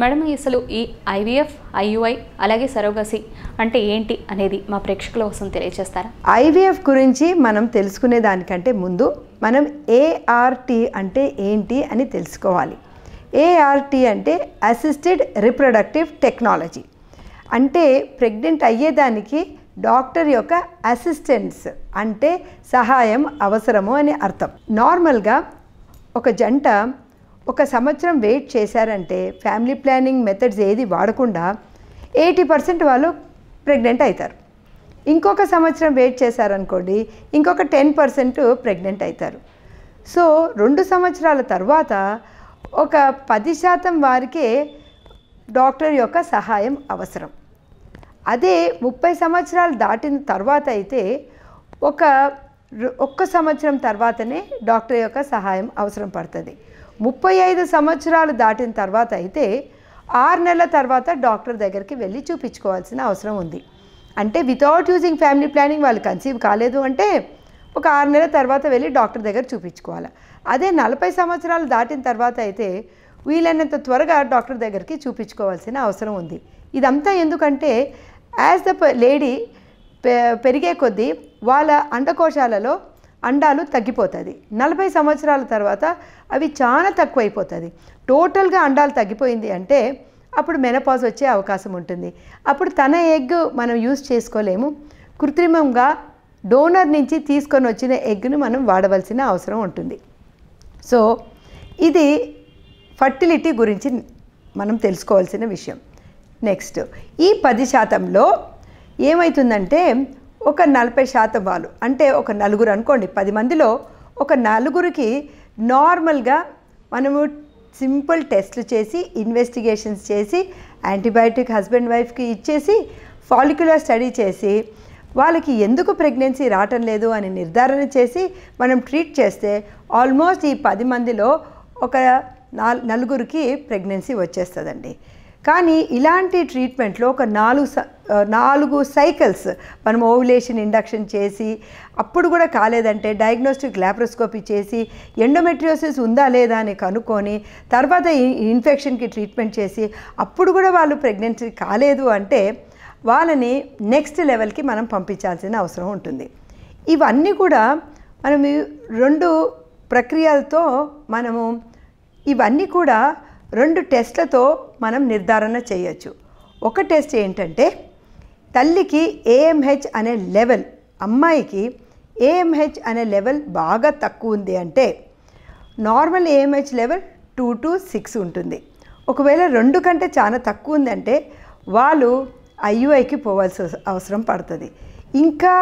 madam అసలు ఈ IVF IUI అలాగే సరోగసి అంటే ఏంటి అనేది మా ప్రేక్షకుల కోసం తెలియజేస్తారా ఐవీఎఫ్ గురించి మనం తెలుసుకునే దానికంటే ముందు మనం ఏఆర్టీ అంటే ఏంటి అని తెలుసుకోవాలి ఏఆర్టీ అంటే అసిస్టెడ్ రిప్రొడక్టివ్ టెక్నాలజీ అంటే ప్రెగ్నెంట్ అయ్యేదానికి డాక్టర్ యొక్క అసిస్టెన్స్ అంటే సహాయం అవసరము అని అర్థం నార్మల్గా ఒక జంట ఒక సంవత్సరం వెయిట్ చేశారంటే ఫ్యామిలీ ప్లానింగ్ మెథడ్స్ ఏది వాడకుండా ఎయిటీ పర్సెంట్ వాళ్ళు ప్రెగ్నెంట్ అవుతారు ఇంకొక సంవత్సరం వెయిట్ చేశారనుకోండి ఇంకొక టెన్ పర్సెంట్ ప్రెగ్నెంట్ అవుతారు సో రెండు సంవత్సరాల తర్వాత ఒక పది శాతం వారికే డాక్టర్ యొక్క సహాయం అవసరం అదే ముప్పై సంవత్సరాలు దాటిన తర్వాత అయితే ఒక ఒక్క సంవత్సరం తర్వాతనే డాక్టర్ యొక్క సహాయం అవసరం పడుతుంది ముప్పై ఐదు సంవత్సరాలు దాటిన తర్వాత అయితే ఆరు నెలల తర్వాత డాక్టర్ దగ్గరికి వెళ్ళి చూపించుకోవాల్సిన అవసరం ఉంది అంటే వితౌట్ యూజింగ్ ఫ్యామిలీ ప్లానింగ్ వాళ్ళు కన్సీవ్ కాలేదు అంటే ఒక ఆరు నెలల తర్వాత వెళ్ళి డాక్టర్ దగ్గర చూపించుకోవాలి అదే నలభై సంవత్సరాలు దాటిన తర్వాత అయితే వీలైనంత త్వరగా డాక్టర్ దగ్గరికి చూపించుకోవాల్సిన అవసరం ఉంది ఇదంతా ఎందుకంటే యాజ్ ద లేడీ పెరిగే కొద్దీ వాళ్ళ అండకోశాలలో అండాలు తగ్గిపోతుంది నలభై సంవత్సరాల తర్వాత అవి చాలా తక్కువైపోతుంది టోటల్గా అండాలు తగ్గిపోయింది అంటే అప్పుడు మెనపాజ్ వచ్చే అవకాశం ఉంటుంది అప్పుడు తన ఎగ్ మనం యూజ్ చేసుకోలేము కృత్రిమంగా డోనర్ నుంచి తీసుకొని వచ్చిన ఎగ్ను మనం వాడవలసిన అవసరం ఉంటుంది సో ఇది ఫర్టిలిటీ గురించి మనం తెలుసుకోవాల్సిన విషయం నెక్స్ట్ ఈ పది శాతంలో ఏమవుతుందంటే ఒక నలభై శాతం వాళ్ళు అంటే ఒక నలుగురు అనుకోండి పది మందిలో ఒక నలుగురికి నార్మల్గా మనము సింపుల్ టెస్ట్లు చేసి ఇన్వెస్టిగేషన్స్ చేసి యాంటీబయాటిక్ హస్బెండ్ వైఫ్కి ఇచ్చేసి ఫాలిక్యులర్ స్టడీ చేసి వాళ్ళకి ఎందుకు ప్రెగ్నెన్సీ రావటం లేదు అని నిర్ధారణ చేసి మనం ట్రీట్ చేస్తే ఆల్మోస్ట్ ఈ పది మందిలో ఒక నలుగురికి ప్రెగ్నెన్సీ వచ్చేస్తుందండి కానీ ఇలాంటి ట్రీట్మెంట్లో ఒక నాలుగు నాలుగు సైకిల్స్ మనం ఓవులేషన్ ఇండక్షన్ చేసి అప్పుడు కూడా కాలేదంటే డయాగ్నోస్టిక్ ల్యాప్రోస్కోపీ చేసి ఎండోమెట్రియోసిస్ ఉందా లేదా అని కనుక్కొని తర్వాత ఇన్ఫెక్షన్కి ట్రీట్మెంట్ చేసి అప్పుడు కూడా వాళ్ళు ప్రెగ్నెన్సీ కాలేదు అంటే వాళ్ళని నెక్స్ట్ లెవెల్కి మనం పంపించాల్సిన అవసరం ఉంటుంది ఇవన్నీ కూడా మనం రెండు ప్రక్రియలతో మనము ఇవన్నీ కూడా రెండు టెస్ట్లతో మనం నిర్ధారణ చేయొచ్చు ఒక టెస్ట్ ఏంటంటే తల్లికి ఏఎంహెచ్ అనే లెవెల్ అమ్మాయికి ఏఎంహెచ్ అనే లెవెల్ బాగా తక్కువ ఉంది అంటే normal AMH level two to six ఉంటుంది ఒకవేళ రెండు కంటే చాలా తక్కువ ఉందంటే వాళ్ళు ఐయుఐకి పోవాల్సి అవసరం పడుతుంది ఇంకా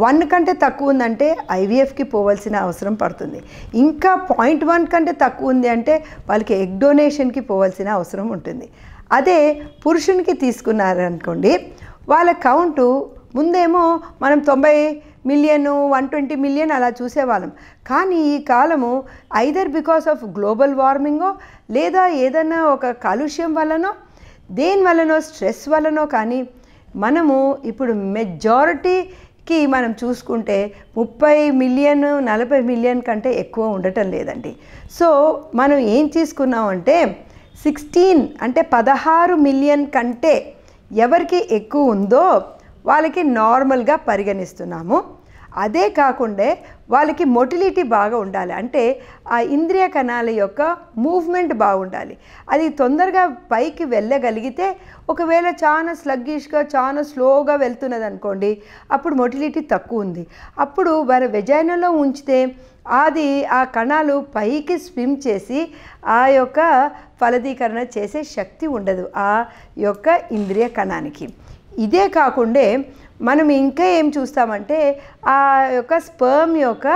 వన్ కంటే తక్కువ ఉందంటే ఐవీఎఫ్కి పోవాల్సిన అవసరం పడుతుంది ఇంకా పాయింట్ వన్ కంటే తక్కువ ఉంది అంటే వాళ్ళకి ఎగ్ డొనేషన్కి పోవాల్సిన అవసరం ఉంటుంది అదే పురుషునికి తీసుకున్నారనుకోండి వాళ్ళ కౌంటు ముందేమో మనం తొంభై మిలియన్ వన్ ట్వంటీ మిలియన్ అలా చూసేవాళ్ళం కానీ ఈ కాలము ఐదర్ బికాస్ ఆఫ్ గ్లోబల్ వార్మింగో లేదా ఏదైనా ఒక కాలుష్యం వల్లనో దేని వల్లనో స్ట్రెస్ వల్లనో కానీ మనము ఇప్పుడు మెజారిటీ కి మనం చూసుకుంటే ముప్పై మిలియన్ నలభై మిలియన్ కంటే ఎక్కువ ఉండటం లేదండి సో మనం ఏం తీసుకున్నామంటే సిక్స్టీన్ అంటే పదహారు మిలియన్ కంటే ఎవరికి ఎక్కువ ఉందో వాళ్ళకి నార్మల్గా పరిగణిస్తున్నాము అదే కాకుండా వాళ్ళకి మొటిలిటీ బాగా ఉండాలి అంటే ఆ ఇంద్రియ కణాల యొక్క మూవ్మెంట్ బాగుండాలి అది తొందరగా పైకి వెళ్ళగలిగితే ఒకవేళ చాలా స్లగ్గిష్గా చాలా స్లోగా వెళ్తున్నది అనుకోండి అప్పుడు మొటిలిటీ తక్కువ ఉంది అప్పుడు వారి వెజైనలో ఉంచితే అది ఆ కణాలు పైకి స్విమ్ చేసి ఆ యొక్క ఫలదీకరణ చేసే శక్తి ఉండదు ఆ యొక్క ఇంద్రియ కణానికి ఇదే కాకుండా మనం ఇంకా ఏం చూస్తామంటే ఆ యొక్క స్పర్మ్ యొక్క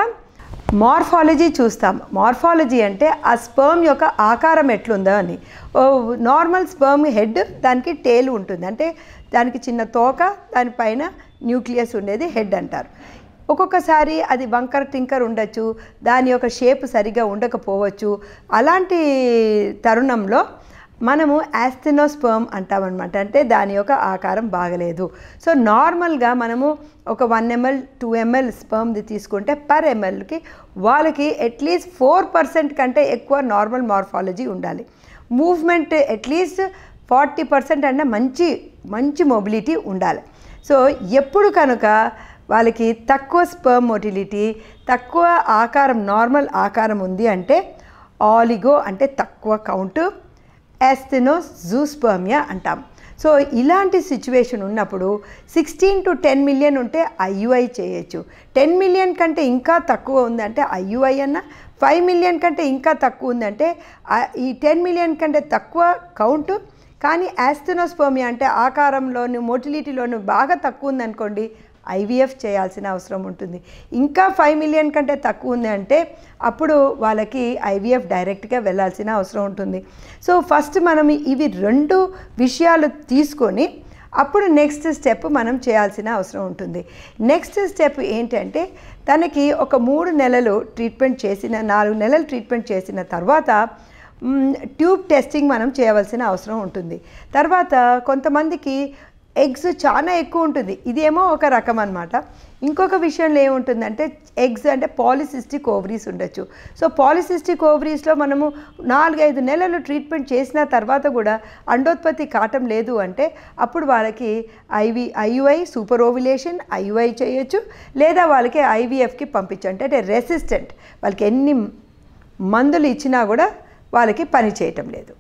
మార్ఫాలజీ చూస్తాం మార్ఫాలజీ అంటే ఆ స్పర్మ్ యొక్క ఆకారం ఎట్లుందో అని నార్మల్ స్పర్మ్ హెడ్ దానికి టేల్ ఉంటుంది అంటే దానికి చిన్న తోక దానిపైన న్యూక్లియస్ ఉండేది హెడ్ అంటారు ఒక్కొక్కసారి అది వంకర్ టింకర్ ఉండొచ్చు దాని యొక్క షేప్ సరిగా ఉండకపోవచ్చు అలాంటి తరుణంలో మనము యాస్థినోస్పర్మ్ అంటామన్నమాట అంటే దాని యొక్క ఆకారం బాగలేదు సో నార్మల్గా మనము ఒక వన్ ఎంఎల్ టూ ఎంఎల్ స్పర్మ్ది తీసుకుంటే పర్ ఎంఎల్కి వాళ్ళకి అట్లీస్ట్ ఫోర్ పర్సెంట్ కంటే ఎక్కువ నార్మల్ మార్ఫాలజీ ఉండాలి మూవ్మెంట్ అట్లీస్ట్ ఫార్టీ పర్సెంట్ అంటే మంచి మంచి మొబిలిటీ ఉండాలి సో ఎప్పుడు కనుక వాళ్ళకి తక్కువ స్పర్మ్ మొటిలిటీ తక్కువ ఆకారం నార్మల్ ఆకారం ఉంది అంటే ఆలిగో అంటే తక్కువ కౌంటు యాస్థెనోస్ జూస్పర్మియా అంటాం సో ఇలాంటి సిచ్యువేషన్ ఉన్నప్పుడు సిక్స్టీన్ టు టెన్ మిలియన్ ఉంటే ఐయుఐ చేయొచ్చు టెన్ మిలియన్ కంటే ఇంకా తక్కువ ఉందంటే ఐయుఐ అన్న ఫైవ్ మిలియన్ కంటే ఇంకా తక్కువ ఉందంటే ఈ టెన్ మిలియన్ కంటే తక్కువ కౌంట్ కానీ యాస్థెనోస్పోమియా అంటే ఆకారంలోను మోటిలిటీలోను బాగా తక్కువ ఉందనుకోండి ఐవీఎఫ్ చేయాల్సిన అవసరం ఉంటుంది ఇంకా ఫైవ్ మిలియన్ కంటే తక్కువ ఉంది అంటే అప్పుడు వాళ్ళకి ఐవీఎఫ్ డైరెక్ట్గా వెళ్ళాల్సిన అవసరం ఉంటుంది సో ఫస్ట్ మనం ఇవి రెండు విషయాలు తీసుకొని అప్పుడు నెక్స్ట్ స్టెప్ మనం చేయాల్సిన అవసరం ఉంటుంది నెక్స్ట్ స్టెప్ ఏంటంటే తనకి ఒక మూడు నెలలు ట్రీట్మెంట్ చేసిన నాలుగు నెలలు ట్రీట్మెంట్ చేసిన తర్వాత ట్యూబ్ టెస్టింగ్ మనం చేయవలసిన అవసరం ఉంటుంది తర్వాత కొంతమందికి ఎగ్స్ చాలా ఎక్కువ ఉంటుంది ఇదేమో ఒక రకం అనమాట ఇంకొక విషయంలో ఏముంటుందంటే ఎగ్స్ అంటే పాలిసిస్టిక్ ఓవరీస్ ఉండొచ్చు సో పాలిసిస్టిక్ ఓవరీస్లో మనము నాలుగైదు నెలలు ట్రీట్మెంట్ చేసిన తర్వాత కూడా అండోత్పత్తి కావటం లేదు అంటే అప్పుడు వాళ్ళకి IV IUI super ovulation IUI చేయొచ్చు లేదా వాళ్ళకి ఐవీఎఫ్కి పంపించు అంటే రెసిస్టెంట్ వాళ్ళకి ఎన్ని మందులు ఇచ్చినా కూడా వాళ్ళకి పని చేయటం లేదు